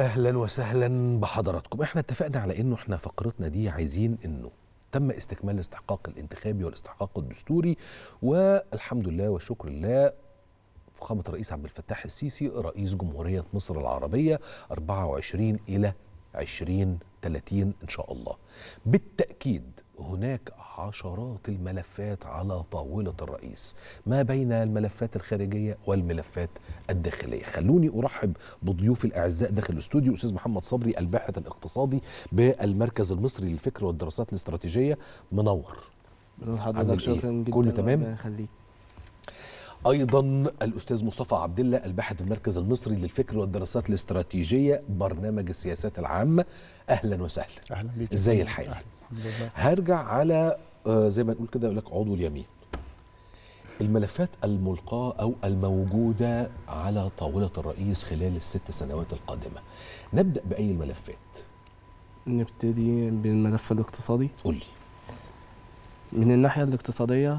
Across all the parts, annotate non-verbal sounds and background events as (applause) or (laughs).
اهلا وسهلا بحضراتكم احنا اتفقنا على انه احنا فقرتنا دي عايزين انه تم استكمال الاستحقاق الانتخابي والاستحقاق الدستوري والحمد لله والشكر لله فخامة الرئيس عبد الفتاح السيسي رئيس جمهورية مصر العربية 24 إلى 2030 إن شاء الله بالتأكيد هناك عشرات الملفات على طاولة الرئيس ما بين الملفات الخارجية والملفات الداخلية خلوني أرحب بضيوف الأعزاء داخل الاستوديو أستاذ محمد صبري الباحث الاقتصادي بالمركز المصري للفكر والدراسات الاستراتيجية منور حضرتك شكرا إيه؟ جدا كل تمام ايضا الاستاذ مصطفى عبد الله الباحث المركز المصري للفكر والدراسات الاستراتيجيه برنامج السياسات العامه اهلا وسهلا اهلا بيك ازاي الحال هرجع على آه، زي ما نقول كده يقول لك عضو اليمين الملفات الملقاة أو الموجودة على طاولة الرئيس خلال الست سنوات القادمة نبدأ بأي الملفات؟ نبتدي بالملف الاقتصادي قولي من الناحية الاقتصادية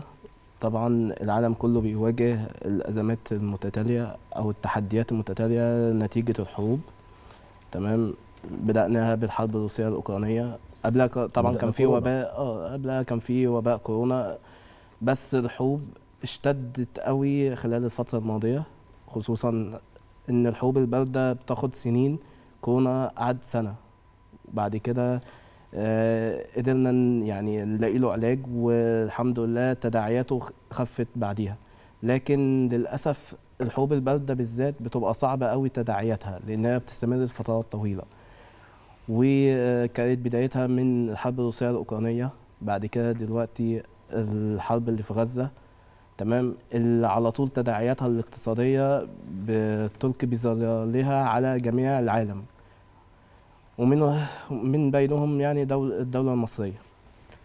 طبعا العالم كله بيواجه الأزمات المتتالية أو التحديات المتتالية نتيجة الحروب تمام بدأناها بالحرب الروسية الأوكرانية قبلها طبعا كان في وباء اه قبلها كان في وباء كورونا بس الحروب اشتدت قوي خلال الفتره الماضيه خصوصا ان الحروب البارده بتاخد سنين كورونا قعد سنه بعد كده آه قدرنا يعني نلاقي له علاج والحمد لله تداعياته خفت بعديها لكن للاسف الحروب البارده بالذات بتبقى صعبه قوي تداعياتها لانها بتستمر لفترات طويله وكانت بدايتها من الحرب الروسيه الاوكرانيه بعد كده دلوقتي الحرب اللي في غزه تمام اللي على طول تداعياتها الاقتصاديه بتلقي بظلالها على جميع العالم ومن من بينهم يعني دول الدوله المصريه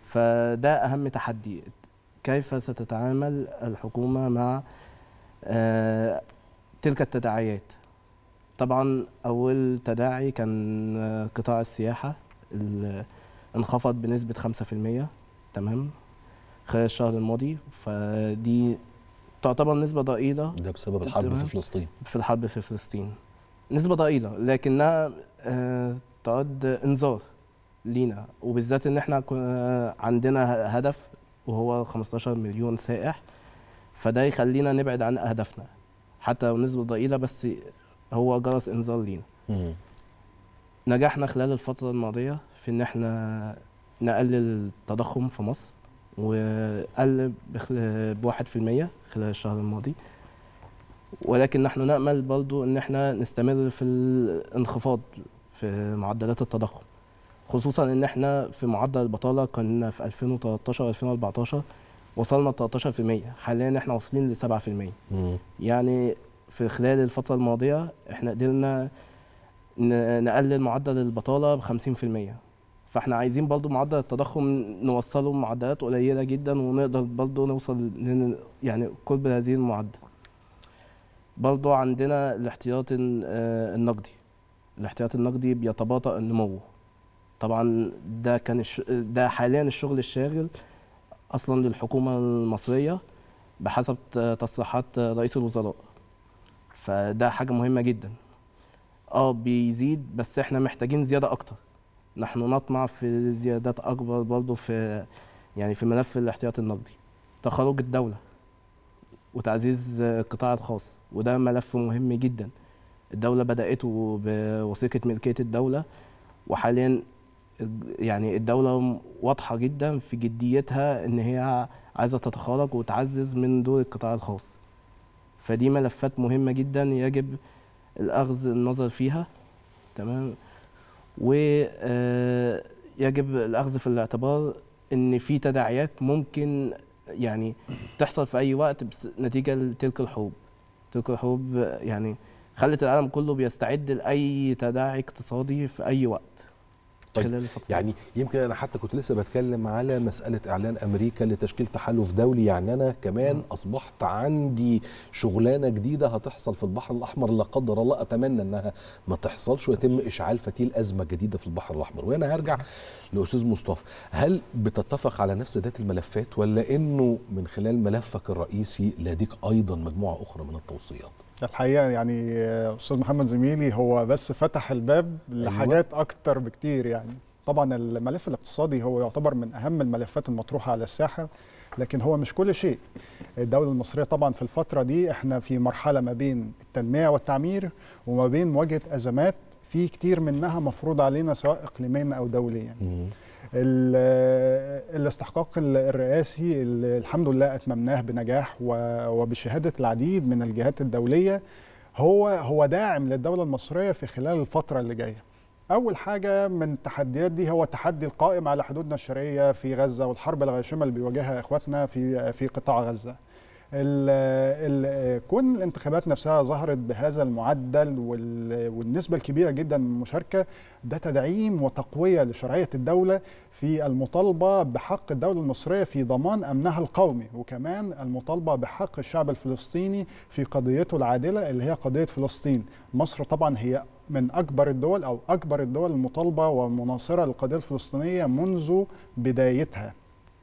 فده اهم تحدي كيف ستتعامل الحكومه مع آه، تلك التداعيات طبعا اول تداعي كان آه، قطاع السياحه انخفض بنسبه 5% تمام خلال الشهر الماضي فدي تعتبر نسبه ضئيله ده بسبب الحرب في فلسطين في الحرب في فلسطين نسبه ضئيله لكنها آه، تعد انذار لينا وبالذات ان احنا آه، عندنا هدف وهو 15 مليون سائح فده يخلينا نبعد عن اهدافنا حتى نسبه ضئيله بس هو جرس انذار لينا نجحنا خلال الفتره الماضيه في ان احنا نقلل التضخم في مصر وقل بواحد في المية خلال الشهر الماضي ولكن نحن نأمل برضو أن احنا نستمر في الانخفاض في معدلات التضخم خصوصا أن احنا في معدل البطالة كنا في 2013-2014 وصلنا 13% حاليا احنا واصلين ل 7% يعني في خلال الفترة الماضية احنا قدرنا نقلل معدل البطالة ب 50% فاحنا عايزين برضه معدل التضخم نوصله معدلات قليلة جدا ونقدر برضه نوصل يعني قرب هذه المعدل برضه عندنا الاحتياط آه، النقدي الاحتياط النقدي بيتباطأ النمو طبعا ده كان الش... ده حاليا الشغل الشاغل اصلا للحكومه المصريه بحسب تصريحات رئيس الوزراء فده حاجه مهمه جدا اه بيزيد بس احنا محتاجين زياده اكتر نحن نطمع في زيادات اكبر برضه في يعني في ملف الاحتياط النقدي تخرج الدوله وتعزيز القطاع الخاص وده ملف مهم جدا الدوله بداته بوثيقه ملكيه الدوله وحاليا يعني الدوله واضحه جدا في جديتها ان هي عايزه تتخرج وتعزز من دور القطاع الخاص فدي ملفات مهمه جدا يجب الاخذ النظر فيها تمام ويجب آه، الاخذ في الاعتبار ان في تداعيات ممكن يعني تحصل في اي وقت نتيجه لتلك الحروب تلك الحروب يعني خلت العالم كله بيستعد لاي تداعي اقتصادي في اي وقت طيب خلال الفترة يعني يمكن انا حتى كنت لسه بتكلم على مساله اعلان امريكا لتشكيل تحالف دولي يعني انا كمان م. اصبحت عندي شغلانه جديده هتحصل في البحر الاحمر لا قدر الله اتمنى انها ما تحصلش ويتم اشعال فتيل ازمه جديده في البحر الاحمر وانا هرجع لاستاذ مصطفى هل بتتفق على نفس ذات الملفات ولا انه من خلال ملفك الرئيسي لديك ايضا مجموعه اخرى من التوصيات الحقيقه يعني استاذ محمد زميلي هو بس فتح الباب أيوة. لحاجات اكتر بكتير يعني طبعا الملف الاقتصادي هو يعتبر من اهم الملفات المطروحه على الساحه لكن هو مش كل شيء الدولة المصرية طبعا في الفترة دي احنا في مرحلة ما بين التنمية والتعمير وما بين مواجهة أزمات في كتير منها مفروض علينا سواء إقليميا أو دوليا الاستحقاق الرئاسي اللي الحمد لله اتممناه بنجاح وبشهاده العديد من الجهات الدوليه هو هو داعم للدوله المصريه في خلال الفتره اللي جايه. اول حاجه من التحديات دي هو التحدي القائم على حدودنا الشرعيه في غزه والحرب الغاشمه اللي بيواجهها اخواتنا في في قطاع غزه. كون الانتخابات نفسها ظهرت بهذا المعدل والنسبة الكبيرة جدا من المشاركة ده تدعيم وتقوية لشرعية الدولة في المطالبة بحق الدولة المصرية في ضمان أمنها القومي وكمان المطالبة بحق الشعب الفلسطيني في قضيته العادلة اللي هي قضية فلسطين مصر طبعا هي من أكبر الدول أو أكبر الدول المطالبة ومناصرة للقضية الفلسطينية منذ بدايتها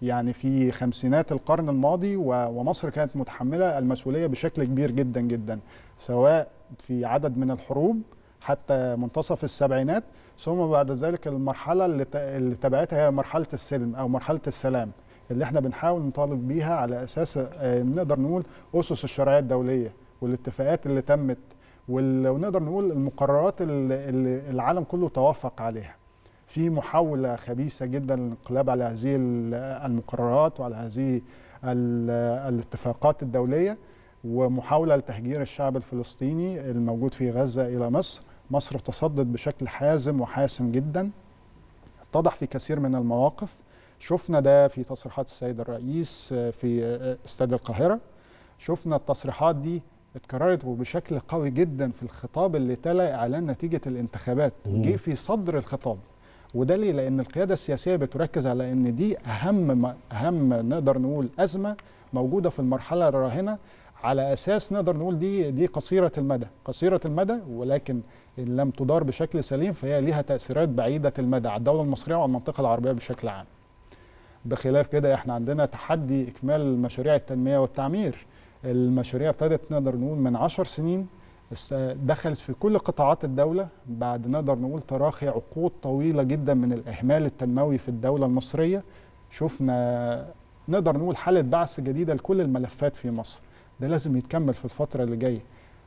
يعني في خمسينات القرن الماضي ومصر كانت متحمله المسؤوليه بشكل كبير جدا جدا سواء في عدد من الحروب حتى منتصف السبعينات ثم بعد ذلك المرحله اللي تبعتها هي مرحله السلم او مرحله السلام اللي احنا بنحاول نطالب بيها على اساس آه، نقدر نقول اسس الشرعيه الدوليه والاتفاقات اللي تمت ونقدر نقول المقررات اللي العالم كله توافق عليها في محاولة خبيثة جدا للانقلاب على هذه المقررات وعلى هذه الاتفاقات الدولية ومحاولة لتهجير الشعب الفلسطيني الموجود في غزة إلى مصر مصر تصدت بشكل حازم وحاسم جدا اتضح في كثير من المواقف شفنا ده في تصريحات السيد الرئيس آه، في آه، آه، استاد القاهرة شفنا التصريحات دي اتكررت وبشكل قوي جدا في الخطاب اللي تلا اعلان نتيجه الانتخابات جه في صدر الخطاب وده ليه؟ لأن القيادة السياسية بتركز على أن دي أهم أهم نقدر نقول أزمة موجودة في المرحلة الراهنة على أساس نقدر نقول دي دي قصيرة المدى، قصيرة المدى ولكن إن لم تدار بشكل سليم فهي ليها تأثيرات بعيدة المدى على الدولة المصرية وعلى المنطقة العربية بشكل عام. بخلاف كده احنا عندنا تحدي إكمال مشاريع التنمية والتعمير. المشاريع ابتدت نقدر نقول من 10 سنين دخلت في كل قطاعات الدولة بعد نقدر نقول تراخي عقود طويلة جدا من الإهمال التنموي في الدولة المصرية شفنا نقدر نقول حالة بعث جديدة لكل الملفات في مصر ده لازم يتكمل في الفترة اللي جاية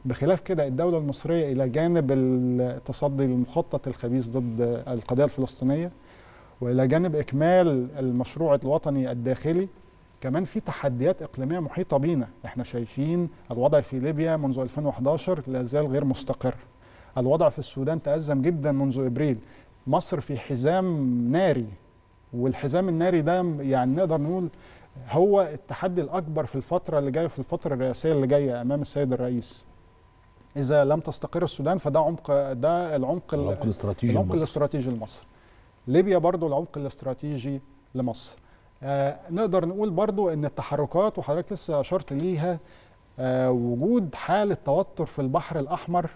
بخلاف كده الدولة المصرية إلى جانب التصدي للمخطط الخبيث ضد القضية الفلسطينية وإلى جانب إكمال المشروع الوطني الداخلي كمان في تحديات اقليميه محيطه بينا احنا شايفين الوضع في ليبيا منذ 2011 لا زال غير مستقر الوضع في السودان تأزم جدا منذ ابريل مصر في حزام ناري والحزام الناري ده يعني نقدر نقول هو التحدي الاكبر في الفتره اللي جايه في الفتره الرئاسيه اللي جايه امام السيد الرئيس اذا لم تستقر السودان فده عمق ده العمق العمق الاستراتيجي العمق الاستراتيجي لمصر ليبيا برضه العمق الاستراتيجي لمصر آه، نقدر نقول برضو ان التحركات وحضرتك لسه اشرت ليها آه، وجود حاله توتر في البحر الاحمر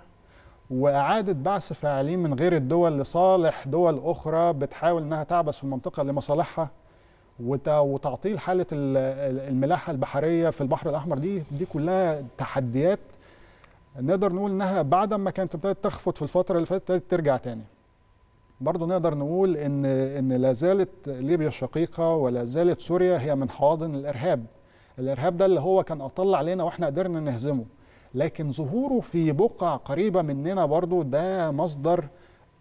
واعاده بعث فاعلين من غير الدول لصالح دول اخرى بتحاول انها تعبث في المنطقه لمصالحها وتعطيل حاله الملاحه البحريه في البحر الاحمر دي دي كلها تحديات نقدر نقول انها بعد ما كانت ابتدت تخفض في الفتره اللي فاتت ابتدت ترجع تاني برضه نقدر نقول ان ان لا زالت ليبيا الشقيقه ولا زالت سوريا هي من حواضن الارهاب الارهاب ده اللي هو كان اطل علينا واحنا قدرنا نهزمه لكن ظهوره في بقع قريبه مننا برضه ده مصدر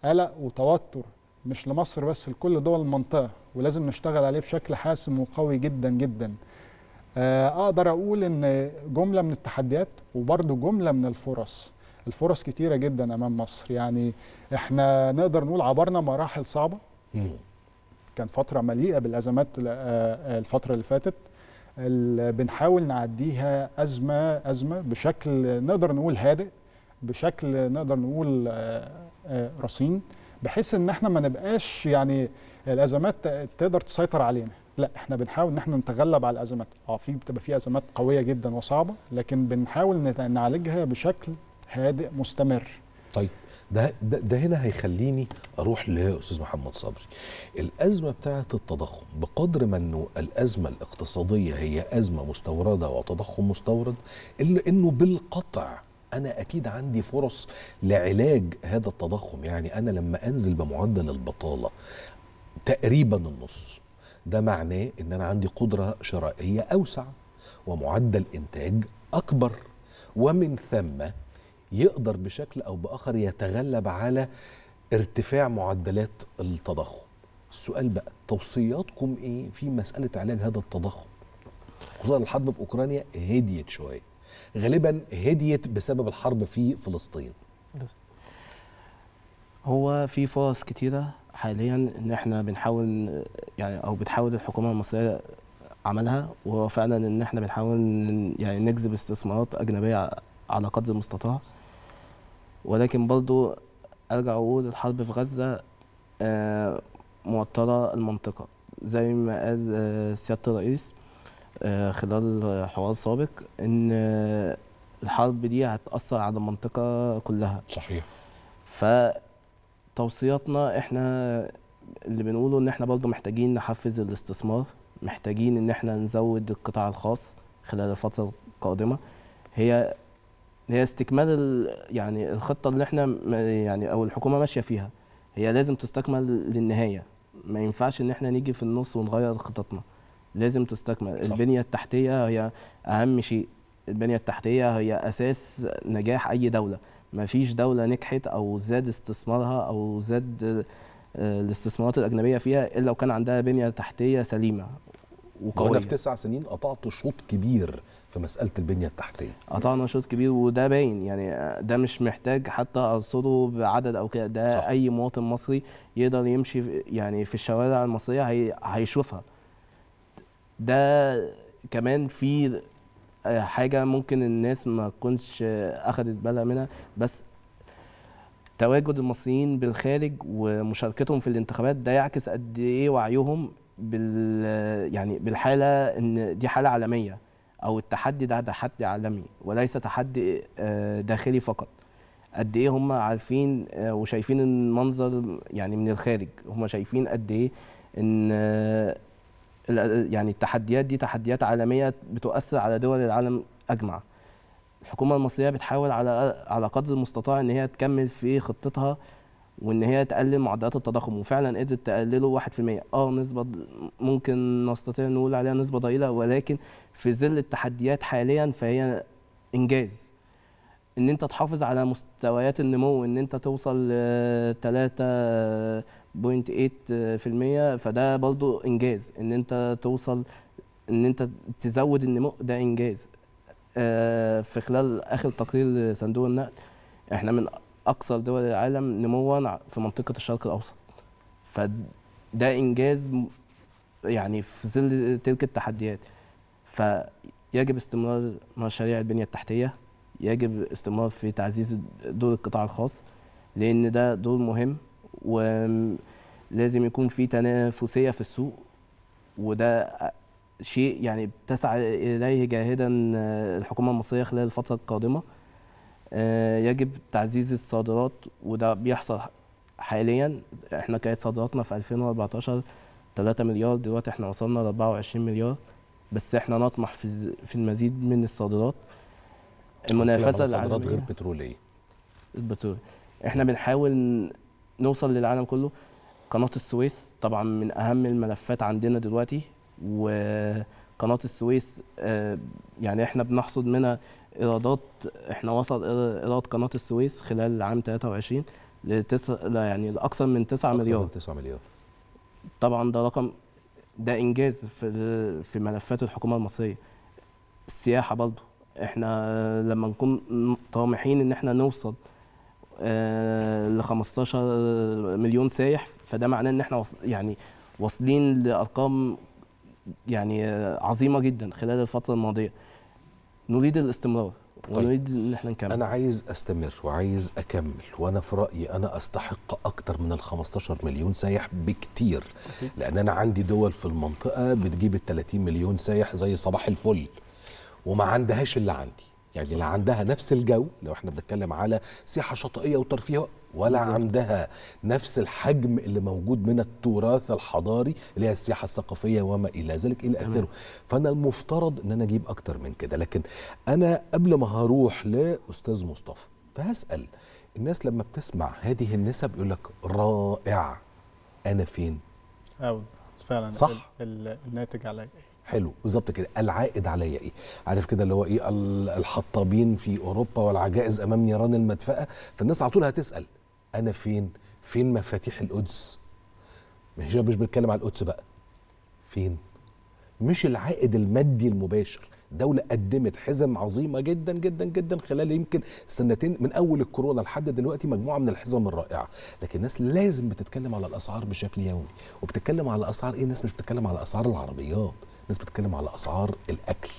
قلق وتوتر مش لمصر بس لكل دول المنطقه ولازم نشتغل عليه بشكل حاسم وقوي جدا جدا آه، اقدر اقول ان جمله من التحديات وبرضه جمله من الفرص الفرص كتيره جدا امام مصر يعني احنا نقدر نقول عبرنا مراحل صعبه كان فتره مليئه بالازمات آه، الفتره اللي فاتت بنحاول نعديها ازمه ازمه بشكل نقدر نقول هادئ بشكل نقدر نقول آه، آه، رصين بحيث ان احنا ما نبقاش يعني الازمات تقدر تسيطر علينا لا احنا بنحاول ان احنا نتغلب على الازمات اه في بتبقى في ازمات قويه جدا وصعبه لكن بنحاول نعالجها بشكل هادئ مستمر طيب ده, ده, ده هنا هيخليني اروح لاستاذ محمد صبري الازمه بتاعه التضخم بقدر ما انه الازمه الاقتصاديه هي ازمه مستورده وتضخم مستورد الا انه بالقطع انا اكيد عندي فرص لعلاج هذا التضخم يعني انا لما انزل بمعدل البطاله تقريبا النص ده معناه ان انا عندي قدره شرائيه اوسع ومعدل انتاج اكبر ومن ثم يقدر بشكل او باخر يتغلب على ارتفاع معدلات التضخم السؤال بقى توصياتكم ايه في مساله علاج هذا التضخم خصوصا الحرب في اوكرانيا هديت شويه غالبا هديت بسبب الحرب في فلسطين هو في فرص كتيره حاليا ان احنا بنحاول يعني او بتحاول الحكومه المصريه عملها وفعلا ان احنا بنحاول يعني نجذب استثمارات اجنبيه على قدر المستطاع ولكن برضو ارجع اقول الحرب في غزه آه، موتره المنطقه زي ما قال آه، سياده الرئيس آه، خلال حوار سابق ان الحرب دي هتاثر على المنطقه كلها صحيح فتوصياتنا احنا اللي بنقوله ان احنا برضه محتاجين نحفز الاستثمار محتاجين ان احنا نزود القطاع الخاص خلال الفتره القادمه هي هي استكمال يعني الخطه اللي احنا يعني او الحكومه ماشيه فيها هي لازم تستكمل للنهايه ما ينفعش ان احنا نيجي في النص ونغير خططنا لازم تستكمل صح. البنيه التحتيه هي اهم شيء البنيه التحتيه هي اساس نجاح اي دوله ما فيش دوله نجحت او زاد استثمارها او زاد آه، الاستثمارات الاجنبيه فيها الا لو كان عندها بنيه تحتيه سليمه وقويه في تسع سنين قطعت شوط كبير في مساله البنيه التحتيه قطعنا آه، نشاط كبير وده باين يعني آه، ده مش محتاج حتى ارصده بعدد او كده ده صح. اي مواطن مصري يقدر يمشي يعني في الشوارع المصريه هي هيشوفها ده كمان في آه، حاجه ممكن الناس ما تكونش اخذت بالها منها بس تواجد المصريين بالخارج ومشاركتهم في الانتخابات ده يعكس قد ايه وعيهم بال يعني بالحاله ان دي حاله عالميه او التحدي ده تحدي عالمي وليس تحدي آه، داخلي فقط قد ايه هم عارفين آه، وشايفين المنظر يعني من الخارج هم شايفين قد ايه ان آه، يعني التحديات دي تحديات عالميه بتؤثر على دول العالم اجمع الحكومه المصريه بتحاول على على قدر المستطاع ان هي تكمل في خطتها وان هي تقلل معدلات التضخم وفعلا قدرت تقلله 1% اه نسبه ممكن نستطيع نقول عليها نسبه ضئيله ولكن في ظل التحديات حاليا فهي انجاز ان انت تحافظ على مستويات النمو ان انت توصل 3.8% فده برضو انجاز ان انت توصل ان انت تزود النمو ده انجاز آه، في خلال اخر تقرير صندوق النقد احنا من اكثر دول العالم نموا في منطقه الشرق الاوسط فده انجاز يعني في ظل تلك التحديات فيجب استمرار مشاريع البنيه التحتيه يجب استمرار في تعزيز دور القطاع الخاص لان ده دور مهم ولازم يكون في تنافسيه في السوق وده شيء يعني بتسعى اليه جاهدا آه، الحكومه المصريه خلال الفتره القادمه آه، يجب تعزيز الصادرات وده بيحصل حاليا احنا كانت صادراتنا في 2014 3 مليار دلوقتي احنا وصلنا ل 24 مليار بس احنا نطمح في في المزيد من الصادرات المنافسه العالميه الصادرات غير بتروليه البترول احنا بنحاول نوصل للعالم كله قناه السويس طبعا من اهم الملفات عندنا دلوقتي وقناه السويس آه، يعني احنا بنحصد منها ايرادات احنا وصل ايراد قناه السويس خلال عام 23 لتسع يعني لاكثر من 9 مليار من 9 مليار طبعا ده رقم ده انجاز في في ملفات الحكومه المصريه السياحه برضه احنا لما نكون طامحين ان احنا نوصل آه، ل 15 مليون سايح فده معناه ان احنا يعني واصلين لارقام يعني عظيمه جدا خلال الفتره الماضيه نريد الاستمرار طيب. ونريد ان احنا نكمل انا عايز استمر وعايز اكمل وانا في رايي انا استحق اكتر من ال 15 مليون سايح بكتير لان انا عندي دول في المنطقه بتجيب ال 30 مليون سايح زي صباح الفل وما عندهاش اللي عندي يعني لا عندها نفس الجو لو احنا بنتكلم على سياحه شاطئيه وترفيه ولا بالزبط. عندها نفس الحجم اللي موجود من التراث الحضاري اللي هي السياحه الثقافيه وما الى ذلك الى اخره فانا المفترض ان انا اجيب اكتر من كده لكن انا قبل ما هروح لاستاذ مصطفى فهسال الناس لما بتسمع هذه النسب يقول لك رائع انا فين أو فعلا صح الناتج على إيه؟ حلو بالظبط كده العائد عليا ايه عارف كده اللي هو ايه الحطابين في اوروبا والعجائز امام نيران المدفاه فالناس على طول هتسال انا فين فين مفاتيح القدس هشام مش بنتكلم على القدس بقى فين مش العائد المادي المباشر دولة قدمت حزم عظيمة جدا جدا جدا خلال يمكن سنتين من أول الكورونا لحد دلوقتي مجموعة من الحزم الرائعة لكن الناس لازم بتتكلم على الأسعار بشكل يومي وبتتكلم على أسعار إيه الناس مش بتتكلم على أسعار العربيات الناس بتتكلم على أسعار الأكل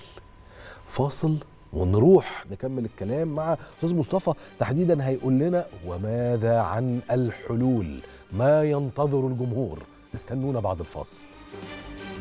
فاصل ونروح نكمل الكلام مع استاذ مصطفى تحديدا هيقول لنا وماذا عن الحلول ما ينتظر الجمهور استنونا بعد الفاصل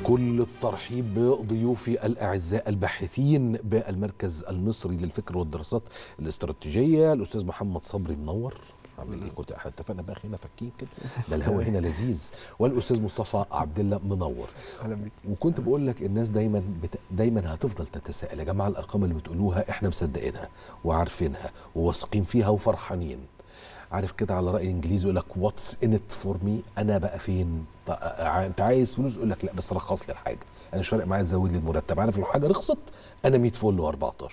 كل الترحيب بضيوفي الاعزاء الباحثين بالمركز المصري للفكر والدراسات الاستراتيجيه الاستاذ محمد صبري منور اعمل ايه كنت اتفقنا بقى هنا فكين كده ده الهوا هنا لذيذ والاستاذ مصطفى عبد الله منور اهلا بيك وكنت بقول لك الناس دايما بت... دايما هتفضل تتساءل يا جماعه الارقام اللي بتقولوها احنا مصدقينها وعارفينها وواثقين فيها وفرحانين عارف كده على راي انجليزي يقول لك واتس ان ات فور مي انا بقى فين آه، انت عايز فلوس يقول لك لا بس رخص لي الحاجه انا مش فارق معايا تزود لي المرتب عارف لو حاجه رخصت انا 100 فل و14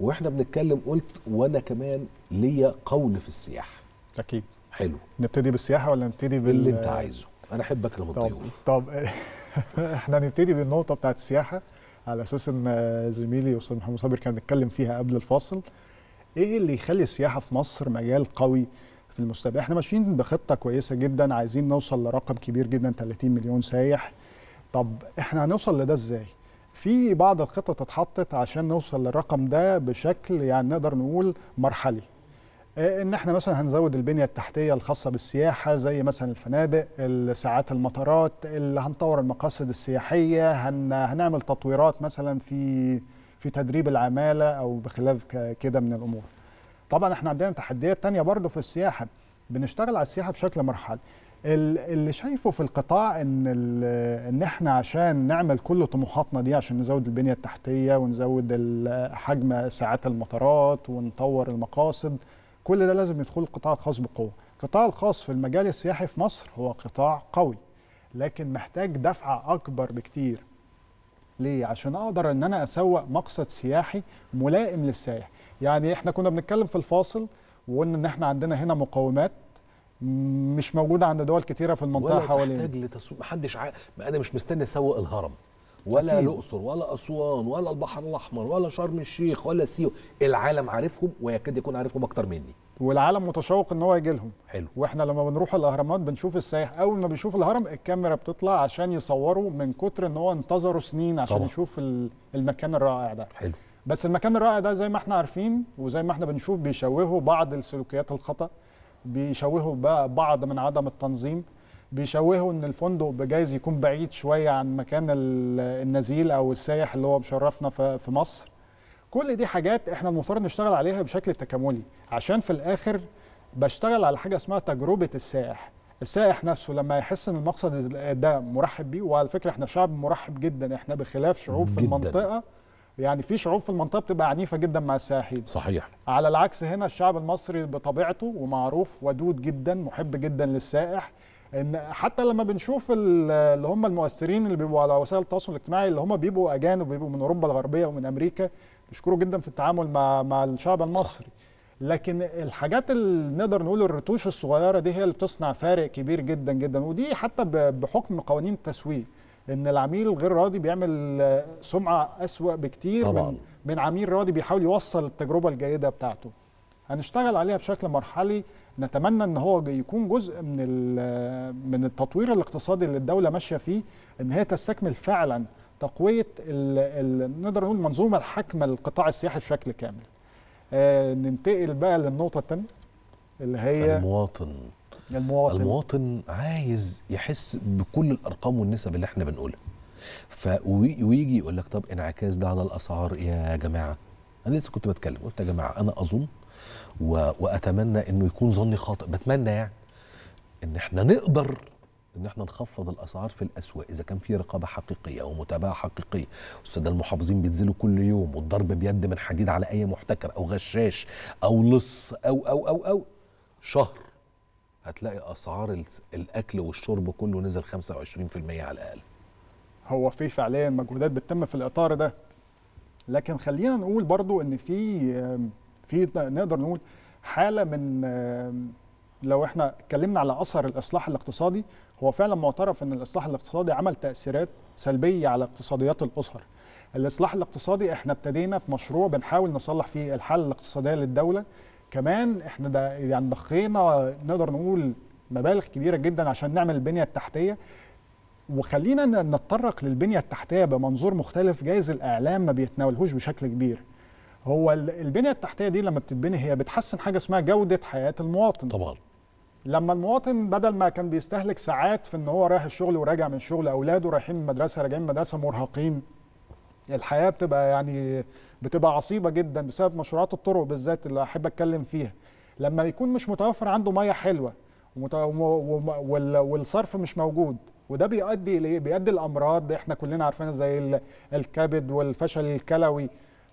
واحنا بنتكلم قلت وانا كمان ليا قول في السياحه اكيد حلو نبتدي بالسياحه ولا نبتدي بال اللي انت عايزه انا احب اكرم الضيوف طب, طب (laughs) احنا هنبتدي بالنقطه بتاعت السياحه على اساس ان زميلي استاذ محمد صابر كان بيتكلم فيها قبل الفاصل ايه اللي يخلي السياحه في مصر مجال قوي في المستقبل احنا ماشيين بخطه كويسه جدا عايزين نوصل لرقم كبير جدا 30 مليون سايح طب احنا هنوصل لده ازاي في بعض الخطط اتحطت عشان نوصل للرقم ده بشكل يعني نقدر نقول مرحلي آه، ان احنا مثلا هنزود البنيه التحتيه الخاصه بالسياحه زي مثلا الفنادق ساعات المطارات اللي هنطور المقاصد السياحيه هن هنعمل تطويرات مثلا في في تدريب العماله او بخلاف كده من الامور طبعا احنا عندنا تحديات تانية برضه في السياحه بنشتغل على السياحه بشكل مرحلي اللي شايفه في القطاع ان ان احنا عشان نعمل كل طموحاتنا دي عشان نزود البنيه التحتيه ونزود حجم ساعات المطارات ونطور المقاصد كل ده لازم يدخل القطاع الخاص بقوه القطاع الخاص في المجال السياحي في مصر هو قطاع قوي لكن محتاج دفعه اكبر بكتير ليه عشان اقدر ان انا اسوق مقصد سياحي ملائم للسائح يعني احنا كنا بنتكلم في الفاصل وقلنا ان احنا عندنا هنا مقومات مش موجوده عند دول كتيره في المنطقه حوالينا ولا تحتاج لتسويق محدش ع... انا مش مستني اسوق الهرم ولا الاقصر ولا اسوان ولا البحر الاحمر ولا شرم الشيخ ولا سيو العالم عارفهم ويكاد يكون عارفهم اكتر مني والعالم متشوق ان هو يجي لهم حلو واحنا لما بنروح الاهرامات بنشوف السائح اول ما بيشوف الهرم الكاميرا بتطلع عشان يصوروا من كتر ان هو انتظروا سنين عشان طبعا. يشوف المكان الرائع ده حلو بس المكان الرائع ده زي ما احنا عارفين وزي ما احنا بنشوف بيشوهوا بعض السلوكيات الخطا بيشوهوا بقى بعض من عدم التنظيم بيشوهوا ان الفندق بجايز يكون بعيد شويه عن مكان النزيل او السائح اللي هو مشرفنا في مصر كل دي حاجات احنا المفترض نشتغل عليها بشكل تكاملي عشان في الاخر بشتغل على حاجه اسمها تجربه السائح السائح نفسه لما يحس ان المقصد ده مرحب بيه وعلى فكره احنا شعب مرحب جدا احنا بخلاف شعوب في المنطقه يعني في شعوب في المنطقه بتبقى عنيفه جدا مع السائحين صحيح على العكس هنا الشعب المصري بطبيعته ومعروف ودود جدا محب جدا للسائح ان حتى لما بنشوف اللي هم المؤثرين اللي بيبقوا على وسائل التواصل الاجتماعي اللي هم بيبقوا اجانب بيبقوا من اوروبا الغربيه ومن امريكا بيشكروا جدا في التعامل مع مع الشعب المصري صح. لكن الحاجات اللي نقدر نقول الرتوش الصغيره دي هي اللي بتصنع فارق كبير جدا جدا ودي حتى بحكم قوانين التسويق ان العميل غير راضي بيعمل سمعه اسوا بكتير طبعا. من من عميل راضي بيحاول يوصل التجربه الجيده بتاعته هنشتغل عليها بشكل مرحلي نتمنى ان هو يكون جزء من من التطوير الاقتصادي اللي الدوله ماشيه فيه ان هي تستكمل فعلا تقويه الـ الـ نقدر نقول المنظومه الحاكمه للقطاع السياحي بشكل كامل. آه ننتقل بقى للنقطه الثانيه اللي هي المواطن المواطن المواطن عايز يحس بكل الارقام والنسب اللي احنا بنقولها. ف ويجي يقول لك طب انعكاس ده على الاسعار يا جماعه انا لسه كنت بتكلم قلت يا جماعه انا اظن و... واتمنى انه يكون ظني خاطئ بتمنى يعني ان احنا نقدر ان احنا نخفض الاسعار في الاسواق اذا كان في رقابه حقيقيه ومتابعه حقيقيه الساده المحافظين بينزلوا كل يوم والضرب بيد من حديد على اي محتكر او غشاش او لص او او او او شهر هتلاقي اسعار الاكل والشرب كله نزل 25% على الاقل هو في فعليا مجهودات بتتم في الاطار ده لكن خلينا نقول برضو ان في في نقدر نقول حاله من لو احنا اتكلمنا على اثر الاصلاح الاقتصادي هو فعلا معترف ان الاصلاح الاقتصادي عمل تاثيرات سلبيه على اقتصاديات الاسر الاصلاح الاقتصادي احنا ابتدينا في مشروع بنحاول نصلح فيه الحاله الاقتصاديه للدوله كمان احنا ده يعني ضخينا نقدر نقول مبالغ كبيره جدا عشان نعمل البنيه التحتيه وخلينا نتطرق للبنيه التحتيه بمنظور مختلف جايز الاعلام ما بيتناولهوش بشكل كبير هو البنيه التحتيه دي لما بتتبني هي بتحسن حاجه اسمها جوده حياه المواطن طبعا لما المواطن بدل ما كان بيستهلك ساعات في ان هو رايح الشغل وراجع من الشغل اولاده رايحين المدرسه راجعين مدرسه المدرسه مرهقين الحياه بتبقى يعني بتبقى عصيبه جدا بسبب مشروعات الطرق بالذات اللي احب اتكلم فيها لما يكون مش متوفر عنده ميه حلوه والصرف مش موجود وده بيؤدي ليه بيؤدي لامراض احنا كلنا عارفينها زي الكبد والفشل الكلوي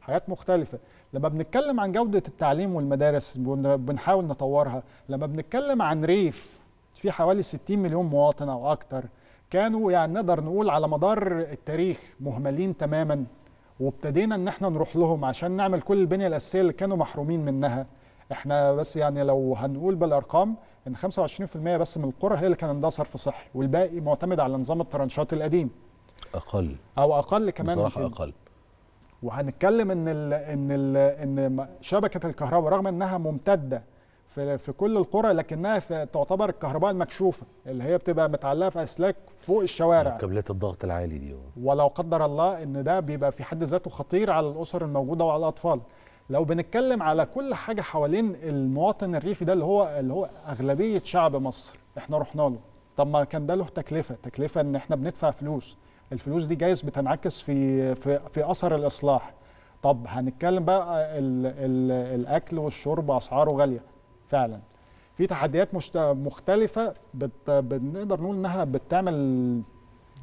حاجات مختلفة لما بنتكلم عن جودة التعليم والمدارس بنحاول نطورها لما بنتكلم عن ريف في حوالي 60 مليون مواطن أو أكتر كانوا يعني نقدر نقول على مدار التاريخ مهملين تماما وابتدينا ان احنا نروح لهم عشان نعمل كل البنيه الاساسيه اللي كانوا محرومين منها احنا بس يعني لو هنقول بالارقام ان 25% بس من القرى هي اللي كان عندها صرف صحي والباقي معتمد على نظام الترنشات القديم اقل او اقل كمان بصراحه اقل وهنتكلم ان الـ ان الـ ان شبكه الكهرباء رغم انها ممتده في في كل القرى لكنها في تعتبر الكهرباء المكشوفه اللي هي بتبقى متعلقه في اسلاك فوق الشوارع كابلات الضغط العالي دي آه. ولو قدر الله ان ده بيبقى في حد ذاته خطير على الاسر الموجوده وعلى الاطفال لو بنتكلم على كل حاجه حوالين المواطن الريفي ده اللي هو اللي هو اغلبيه شعب مصر احنا رحنا له طب ما كان ده له تكلفه تكلفه ان احنا بندفع فلوس الفلوس دي جايز بتنعكس في في, في اثر الاصلاح طب هنتكلم بقى الـ الـ الاكل والشرب اسعاره غاليه فعلا في تحديات مختلفه بنقدر نقول انها بتعمل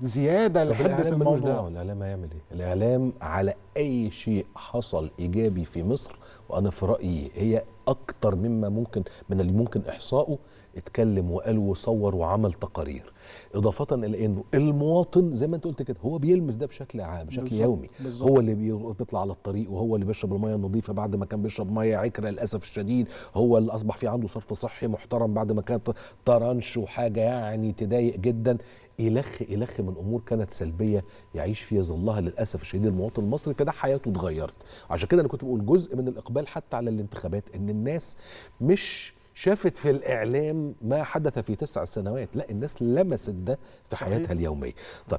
زياده لحده الموضوع الاعلام هيعمل ايه الاعلام على اي شيء حصل ايجابي في مصر وانا في رايي هي اكتر مما ممكن من اللي ممكن احصائه اتكلم وقال وصور وعمل تقارير اضافه الى انه المواطن زي ما انت قلت كده هو بيلمس ده بشكل عام بشكل بالزبط. يومي بالزبط. هو اللي بيطلع على الطريق وهو اللي بيشرب الميه النظيفه بعد ما كان بيشرب ميه عكره للاسف الشديد هو اللي اصبح في عنده صرف صحي محترم بعد ما كانت طرنش وحاجه يعني تضايق جدا إلخ إلخ من أمور كانت سلبية يعيش في ظلها للأسف الشديد المواطن المصري فده حياته اتغيرت عشان كده أنا كنت بقول جزء من الإقبال حتى على الانتخابات إن الناس مش شافت في الإعلام ما حدث في تسع سنوات لا الناس لمست ده في حياتها اليومية طب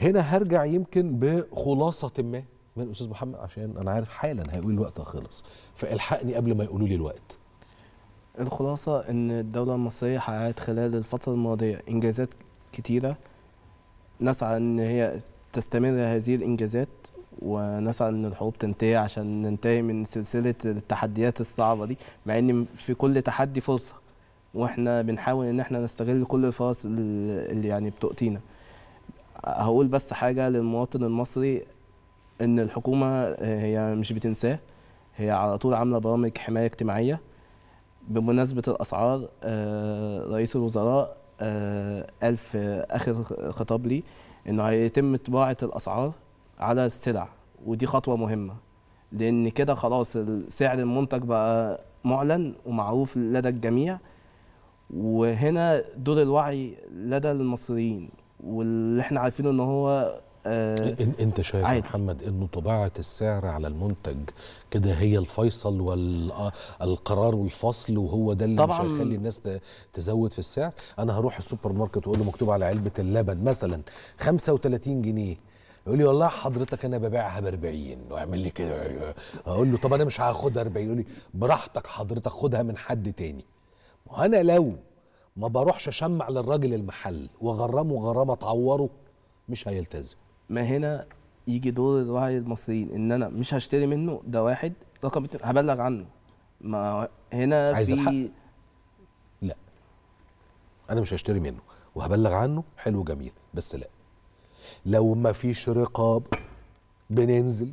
هنا هرجع يمكن بخلاصة ما من الاستاذ محمد عشان انا عارف حالا هيقول الوقت خلص فالحقني قبل ما يقولوا لي الوقت الخلاصه ان الدوله المصريه حققت خلال الفتره الماضيه انجازات كتيرة نسعى أن هي تستمر هذه الإنجازات ونسعى ان الحروب تنتهي عشان ننتهي من سلسله التحديات الصعبه دي مع ان في كل تحدي فرصه واحنا بنحاول ان احنا نستغل كل الفرص اللي يعني بتؤتينا هقول بس حاجه للمواطن المصري ان الحكومه هي مش بتنساه هي على طول عامله برامج حمايه اجتماعيه بمناسبه الاسعار آه، رئيس الوزراء قال آه، في اخر خطاب لي انه هيتم طباعه الاسعار على السلع ودي خطوه مهمه لان كده خلاص سعر المنتج بقى معلن ومعروف لدى الجميع وهنا دور الوعي لدى المصريين واللي احنا عارفينه ان هو آه انت شايف عادي. محمد انه طباعه السعر على المنتج كده هي الفيصل والقرار والفصل وهو ده اللي مش هيخلي الناس تزود في السعر انا هروح السوبر ماركت واقول له مكتوب على علبه اللبن مثلا 35 جنيه يقول لي والله حضرتك انا ببيعها ب 40 واعمل لي كده اقول له طب انا مش هاخدها 40 يقول لي براحتك حضرتك خدها من حد تاني ما انا لو ما بروحش اشمع للراجل المحل واغرمه غرامه تعوره مش هيلتزم ما هنا يجي دور الوعي المصريين ان انا مش هشتري منه ده واحد رقم اتنين هبلغ عنه ما هنا عايز في الحق؟ لا انا مش هشتري منه وهبلغ عنه حلو جميل بس لا لو ما فيش رقاب بننزل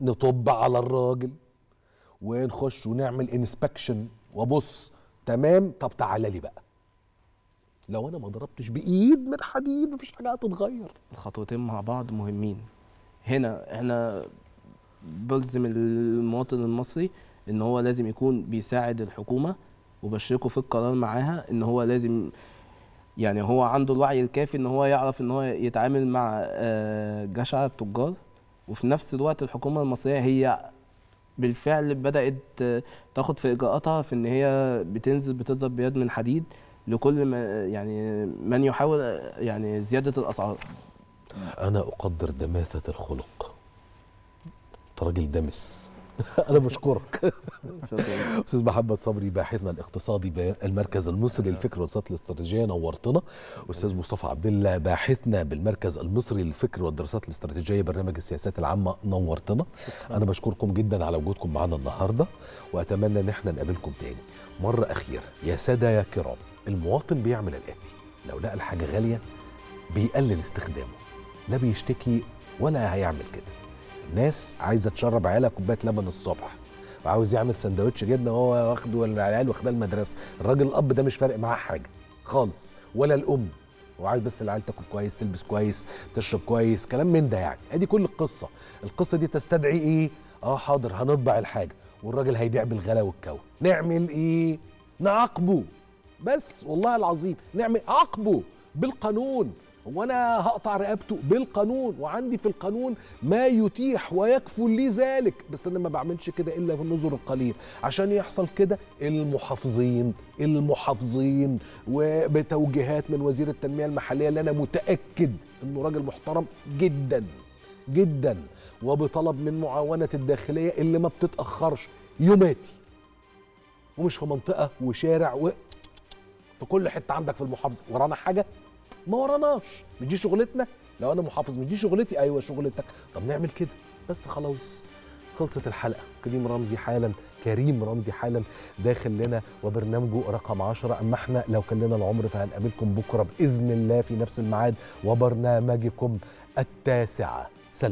نطب على الراجل ونخش ونعمل انسبكشن وبص تمام طب تعالى لي بقى لو انا ما ضربتش بايد من حديد مفيش حاجه هتتغير الخطوتين مع بعض مهمين هنا احنا بلزم المواطن المصري ان هو لازم يكون بيساعد الحكومه وبشركه في القرار معاها ان هو لازم يعني هو عنده الوعي الكافي ان هو يعرف ان هو يتعامل مع آه، جشع التجار وفي نفس الوقت الحكومه المصريه هي بالفعل بدات آه، تاخد في اجراءاتها في ان هي بتنزل بتضرب بيد من حديد لكل ما يعني من يحاول يعني زياده الاسعار انا اقدر دماثه الخلق انت راجل دمس (laughs) انا بشكرك استاذ محمد صبري باحثنا الاقتصادي بالمركز المصري للفكر والدراسات الاستراتيجيه نورتنا استاذ مصطفى عبد الله باحثنا بالمركز المصري للفكر والدراسات الاستراتيجيه برنامج السياسات العامه نورتنا انا بشكركم جدا على وجودكم معنا النهارده واتمنى ان احنا نقابلكم تاني مره اخيره يا ساده يا كرام المواطن بيعمل الاتي لو لقى الحاجه غاليه بيقلل استخدامه لا بيشتكي ولا هيعمل كده الناس عايزه تشرب عيالها كوبايه لبن الصبح وعاوز يعمل سندوتش جبنه وهو واخده ولا العيال واخداه المدرسه الراجل الاب ده مش فارق معاه حاجه خالص ولا الام وعايز بس العيال تاكل كويس تلبس كويس تشرب كويس كلام من ده يعني ادي كل القصه القصه دي تستدعي ايه اه حاضر هنطبع الحاجه والراجل هيبيع بالغلا والكوى نعمل ايه نعاقبه بس والله العظيم نعمل عاقبه بالقانون وانا هقطع رقبته بالقانون وعندي في القانون ما يتيح ويكفل لي ذلك بس انا ما بعملش كده الا في النظر القليل عشان يحصل كده المحافظين المحافظين وبتوجيهات من وزير التنميه المحليه اللي انا متاكد انه راجل محترم جدا جدا وبطلب من معاونه الداخليه اللي ما بتتاخرش يوماتي ومش في منطقه وشارع و في كل حته عندك في المحافظه ورانا حاجه ما وراناش مش دي شغلتنا لو انا محافظ مش دي شغلتي ايوه شغلتك طب نعمل كده بس خلاص خلصت الحلقه كريم رمزي حالا كريم رمزي حالا داخل لنا وبرنامجه رقم 10 اما احنا لو كان لنا العمر فهنقابلكم بكره باذن الله في نفس الميعاد وبرنامجكم التاسعه سلامات